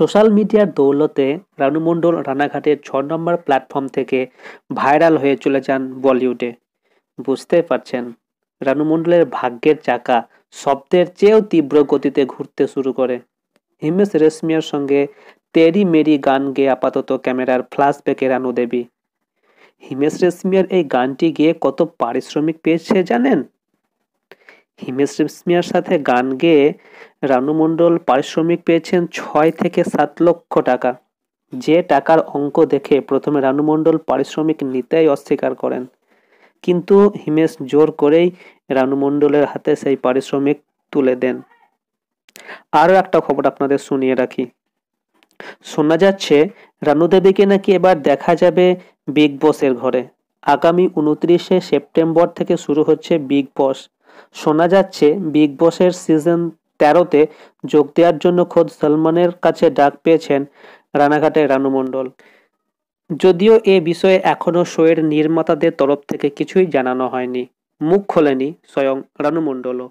social মিডিয়ার দৌলতে রানু মণ্ডল রানাঘাটের ছ নম্বর প্ল্যাটফর্ম থেকে ভাইরাল হয়ে চলে যান বলিউডে বুঝতে পারছেন রানু মণ্ডলের ভাগ্যের চাকা শব্দের চেয়েও তীব্র গতিতে ঘুরতে শুরু করে হিমেশ রেশমিয়ার সঙ্গে তেরি মেরি গান গেয়ে আপাতত ক্যামেরার ব্যাকে রানু দেবী হিমেশ রেশমিয়ার এই গানটি গিয়ে কত পারিশ্রমিক পেয়েছে জানেন হিমেশমিয়ার সাথে গান গেয়ে রানু মণ্ডল পারিশ্রমিক পেয়েছেন ছয় থেকে সাত লক্ষ টাকা যে টাকার অঙ্ক দেখে প্রথমে রানু মণ্ডল পারিশ্রমিক নিতেই অস্বীকার করেন কিন্তু হিমেশ জোর করেই রানু মণ্ডলের হাতে সেই পারিশ্রমিক তুলে দেন আরও একটা খবর আপনাদের শুনিয়ে রাখি শোনা যাচ্ছে রানু দেবীকে নাকি এবার দেখা যাবে বিগ বসের ঘরে আগামী উনত্রিশে সেপ্টেম্বর থেকে শুরু হচ্ছে বিগ বস শোনা যাচ্ছে বিগ বসের সিজন তেরোতে যোগ দেওয়ার জন্য খোদ সলমানের কাছে ডাক পেয়েছেন রানাঘাটের রানুমণ্ডল যদিও এ বিষয়ে এখনও শোয়ের নির্মাতাদের তরফ থেকে কিছুই জানানো হয়নি মুখ খোলেনি স্বয়ং রানুমণ্ডলও